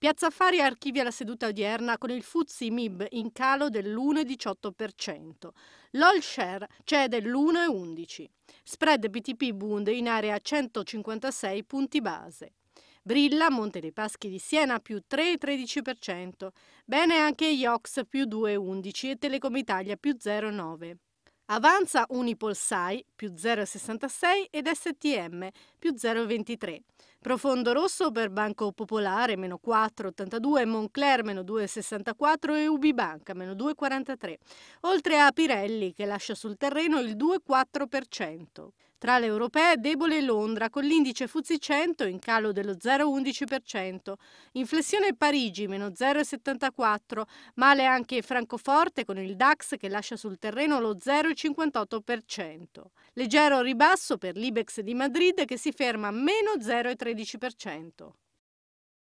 Piazza Affari archivia la seduta odierna con il Fuzzi MIB in calo dell'1,18%. L'all share cede l'1,11%. Spread BTP Bund in area 156 punti base. Brilla Monte dei Paschi di Siena più 3,13%. Bene anche IOX più 2,11% e Telecom Italia più 0,9%. Avanza Unipolsai più 0,66 ed STM più 0,23. Profondo rosso per Banco Popolare meno 4,82, Moncler meno 2,64 e Ubibanca meno 2,43. Oltre a Pirelli che lascia sul terreno il 2,4%. Tra le europee debole Londra con l'indice FTSE 100 in calo dello 0,11%, Inflessione Parigi meno 0,74, male anche Francoforte con il DAX che lascia sul terreno lo 0,58%. Leggero ribasso per l'Ibex di Madrid che si ferma a meno 0,13%.